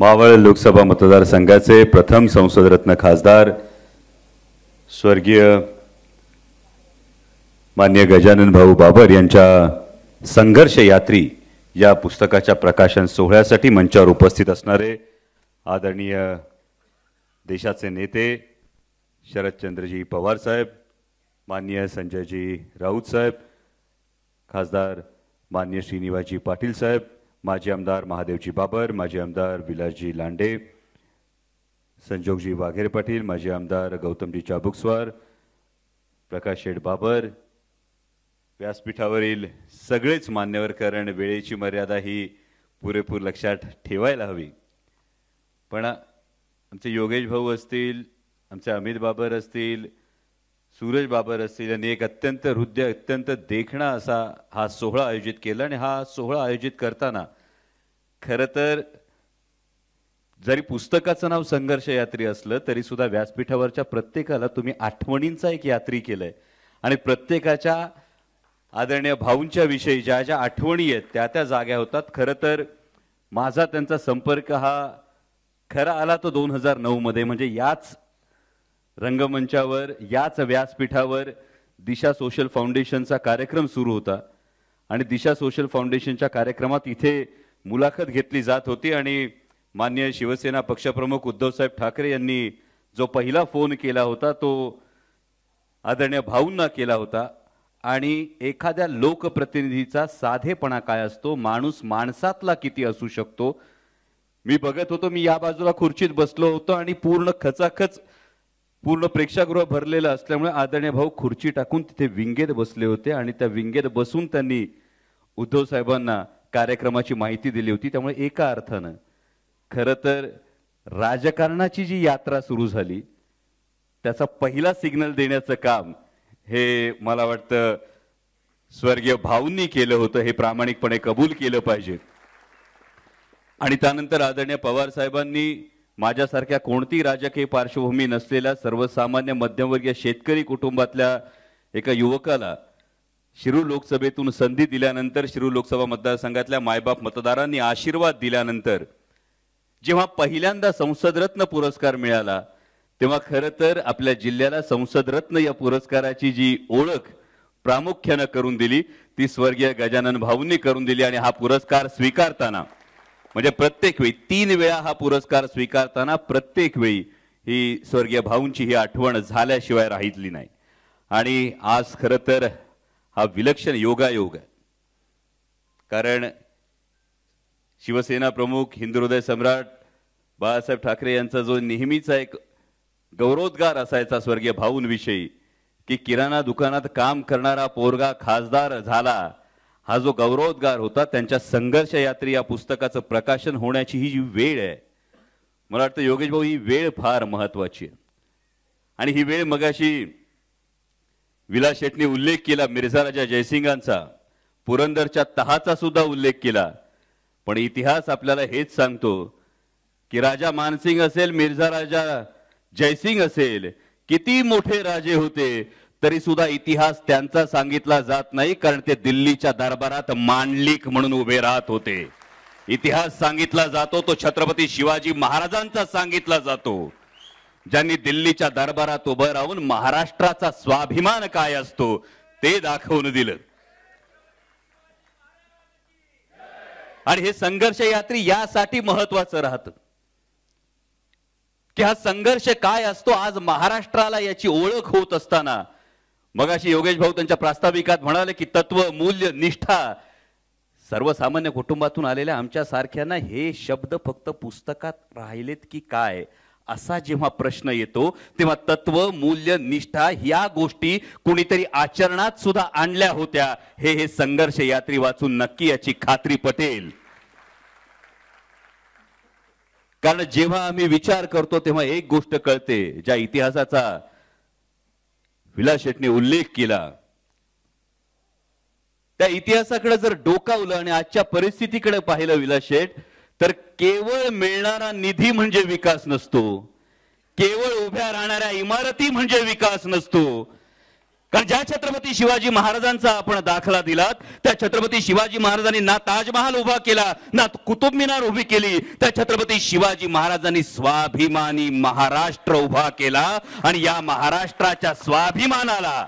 मावळ लोकसभा मतदारसंघाचे प्रथम संसदरत्न खासदार स्वर्गीय मान्य गजानन भाऊ बाबर यांच्या संघर्ष यात्री या पुस्तकाच्या प्रकाशन सोहळ्यासाठी मंचावर उपस्थित असणारे आदरणीय देशाचे नेते शरदचंद्रजी पवार साहेब मान्य संजयजी राऊत साहेब खासदार मान्य श्रीनिवासजी पाटील साहेब माजी आमदार महादेवजी बाबर माजी आमदार विलासजी लांडे संजोगजी वाघेरे पाटील माजी आमदार गौतमजी चाबुकस्वार प्रकाश शेठ बाबर व्यासपीठावरील सगळेच मान्यवर कारण वेळेची मर्यादा ही पुरेपूर लक्षात ठेवायला हवी पण आमचे योगेश भाऊ असतील आमचे अमित बाबर असतील सूरज बाबर असतील यांनी एक अत्यंत हृदय अत्यंत देखणा असा हा सोहळा आयोजित केला आणि हा सोहळा आयोजित करताना खरं तर जरी पुस्तकाचं नाव संघर्ष यात्री असलं तरी सुद्धा व्यासपीठावरच्या प्रत्येकाला तुम्ही आठवणींचा एक यात्री केलंय आणि प्रत्येकाच्या आदरणीय भाऊंच्या विषयी ज्या ज्या आठवणी आहेत त्या त्या जाग्या होतात खरं तर माझा त्यांचा संपर्क हा खरा आला तो दोन हजार मध्ये म्हणजे याच रंगमंचावर याच व्यासपीठावर दिशा सोशल फाउंडेशनचा कार्यक्रम सुरू होता आणि दिशा सोशल फाउंडेशनच्या कार्यक्रमात इथे मुलाखत घेतली जात होती आणि मान्य शिवसेना पक्षप्रमुख उद्धवसाहेब ठाकरे यांनी जो पहिला फोन केला होता तो आदरणीय भाऊंना केला होता आणि एखाद्या लोकप्रतिनिधीचा साधेपणा काय असतो माणूस माणसातला किती असू शकतो मी बघत होतो मी या बाजूला खुर्चीत बसलो होतो आणि पूर्ण खचाखच पूर्ण प्रेक्षागृह भरलेलं असल्यामुळे आदरणीय भाऊ खुर्ची टाकून तिथे विंगेत बसले होते आणि त्या विंगेत बसून त्यांनी उद्धव साहेबांना कार्यक्रमाची माहिती दिली होती त्यामुळे एका अर्थानं खरं तर राजकारणाची जी यात्रा सुरू झाली त्याचा पहिला सिग्नल देण्याचं काम हे मला वाटतं स्वर्गीय भाऊंनी केलं होतं हे प्रामाणिकपणे कबूल केलं पाहिजे आणि त्यानंतर आदरणीय पवार साहेबांनी माझ्यासारख्या कोणती राजकीय पार्श्वभूमी नसलेल्या सर्वसामान्य मध्यमवर्गीय शेतकरी कुटुंबातल्या एका युवकाला शिरू लोकसभेतून संधी दिल्यानंतर शिरू लोकसभा मतदारसंघातल्या मायबाप मतदारांनी आशीर्वाद दिल्यानंतर जेव्हा पहिल्यांदा संसदरत्न पुरस्कार मिळाला तेव्हा खरं तर आपल्या जिल्ह्याला संसदरत्न या पुरस्काराची जी ओळख प्रामुख्यानं करून दिली ती स्वर्गीय गजानन भाऊंनी करून दिली आणि हा पुरस्कार स्वीकारताना म्हणजे प्रत्येक वेळी तीन वेळा हा पुरस्कार स्वीकारताना प्रत्येक वेळी ही स्वर्गीय भाऊंची ही आठवण झाल्याशिवाय राहिली नाही आणि आज खरं तर हा विलक्षण योगायोग आहे कारण शिवसेना प्रमुख हिंदुहृदय सम्राट बाळासाहेब ठाकरे यांचा जो नेहमीचा एक गौरवोद्गार असायचा स्वर्गीय भाऊंविषयी की किराणा दुकानात काम करणारा पोरगा खासदार झाला हा जो गौरवोद्गार होता त्यांच्या संघर्ष यात्री या पुस्तकाचं प्रकाशन होण्याची ही जी वेळ आहे मला वाटतं योगेश भाऊ ही वेळ फार महत्वाची आहे आणि ही वेळ मगाशी विलास शेटने उल्लेख केला मिर्झा राजा जयसिंगांचा पुरंदरच्या तहाचा सुद्धा उल्लेख केला पण इतिहास आपल्याला हेच सांगतो की राजा मानसिंग असेल मिर्झा राजा जयसिंग असेल किती मोठे राजे होते तरी सुद्धा इतिहास त्यांचा सांगितला जात नाही कारण ते दिल्लीच्या दरबारात मांडलिक म्हणून उभे राहत होते इतिहास सांगितला जातो तो छत्रपती शिवाजी महाराजांचा सांगितला जातो ज्यांनी दिल्लीच्या दरबारात उभं राहून महाराष्ट्राचा स्वाभिमान काय असतो ते दाखवून दिलं आणि हे संघर्ष यात्री यासाठी महत्वाचं राहतं की हा संघर्ष काय असतो आज महाराष्ट्राला याची ओळख होत असताना मग अशी योगेश भाऊ त्यांच्या प्रास्ताविकात म्हणाले की तत्व मूल्य निष्ठा सर्वसामान्य कुटुंबातून आलेल्या आमच्या सारख्यांना हे शब्द फक्त पुस्तकात राहिलेत की काय असा जेव्हा प्रश्न येतो तेव्हा तत्व मूल्य निष्ठा या गोष्टी कुणीतरी आचरणात सुद्धा आणल्या होत्या हे हे संघर्ष यात्री वाचून नक्की याची खात्री पटेल कारण जेव्हा आम्ही विचार करतो तेव्हा एक गोष्ट कळते ज्या इतिहासाचा विला शेटने उल्लेख केला त्या इतिहासाकडे जर डोकावलं आणि आजच्या परिस्थितीकडे पाहिलं विला शेट तर केवळ मिळणारा निधी म्हणजे विकास नसतो केवळ उभ्या राहणाऱ्या इमारती म्हणजे विकास नसतो कारण ज्या छत्रपती शिवाजी महाराजांचा आपण दाखला दिलात त्या छत्रपती शिवाजी महाराजांनी ना ताजमहाल उभा केला ना कुतुब मिनार उभी केली त्या छत्रपती शिवाजी महाराजांनी स्वाभिमानी महाराष्ट्र उभा केला आणि या महाराष्ट्राच्या स्वाभिमानाला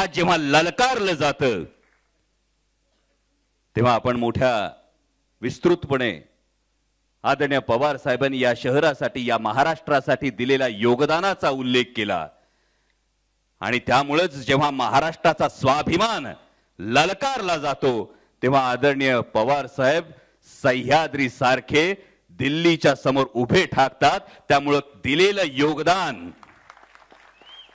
आज जेव्हा ललकारलं जात तेव्हा आपण मोठ्या विस्तृतपणे आदरणीय पवार साहेबांनी या शहरासाठी या महाराष्ट्रासाठी दिलेल्या योगदानाचा उल्लेख केला आणि त्यामुळेच जेव्हा महाराष्ट्राचा स्वाभिमान ललकारला जातो तेव्हा आदरणीय पवार साहेब सह्याद्री सारखे दिल्लीच्या समोर उभे ठाकतात त्यामुळं दिलेलं योगदान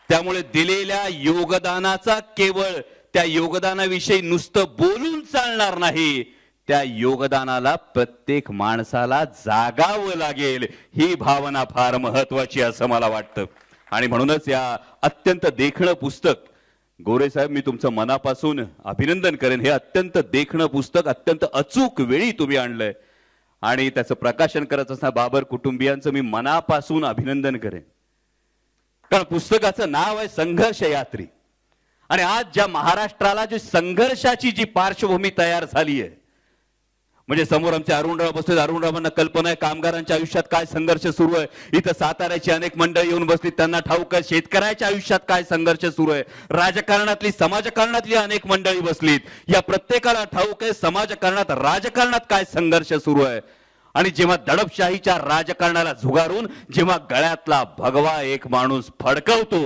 त्यामुळे दिलेल्या योगदानाचा केवळ त्या योगदानाविषयी नुसतं बोलून चालणार नाही त्या योगदानाला प्रत्येक माणसाला जागावं लागेल ही भावना फार महत्वाची असं मला वाटतं आणि म्हणूनच या अत्यंत देखणं पुस्तक गोरे साहेब मी तुमचं मनापासून अभिनंदन करेन हे अत्यंत देखणं पुस्तक अत्यंत अचूक वेळी तुम्ही आणलंय आणि त्याचं प्रकाशन करत असताना बाबर कुटुंबियांचं मी मनापासून अभिनंदन करेन कारण पुस्तकाचं नाव आहे संघर्ष यात्री आणि आज ज्या महाराष्ट्राला जी संघर्षाची जी पार्श्वभूमी तयार झाली आहे म्हणजे समोर आमचे अरुणराव बसले अरुणरावांना कल्पना आहे कामगारांच्या आयुष्यात काय संघर्ष सुरू आहे इथं साताऱ्याची अनेक मंडळी येऊन बसली त्यांना ठाऊक आहे शेतकऱ्याच्या आयुष्यात काय संघर्ष सुरू आहे राजकारणातली समाजकारणातली अनेक मंडळी बसलीत या प्रत्येकाला ठाऊक आहे समाजकारणात राजकारणात काय संघर्ष सुरू आहे आणि जेव्हा दडपशाहीच्या राजकारणाला झुगारून जेव्हा गळ्यातला भगवा एक माणूस फडकवतो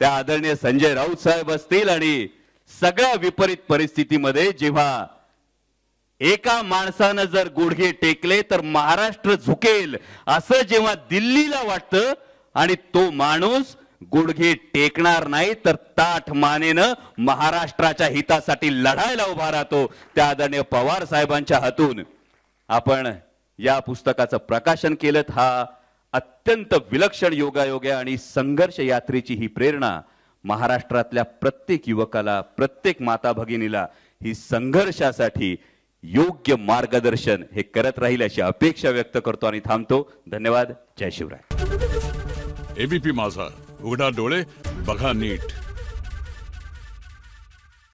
त्या आदरणीय संजय राऊत साहेब असतील आणि सगळ्या विपरीत परिस्थितीमध्ये जेव्हा एका माणसानं जर गुडघे टेकले तर महाराष्ट्र झुकेल असं जेव्हा दिल्लीला वाटतं आणि तो माणूस गुडघे टेकणार नाही तर ताठ मानेनं महाराष्ट्राच्या हितासाठी लढायला उभा राहतो त्या आदरणीय पवार साहेबांच्या हातून आपण या पुस्तकाचं प्रकाशन केलं हा अत्यंत विलक्षण योगायोग आहे आणि संघर्ष यात्रेची ही प्रेरणा महाराष्ट्रातल्या प्रत्येक युवकाला प्रत्येक माता भगिनीला ही संघर्षासाठी योग्य मार्गदर्शन हे करत राहील अशी अपेक्षा व्यक्त करतो आणि थांबतो धन्यवाद जय शिवराय एबीपी माझा उघडा डोळे बघा नीट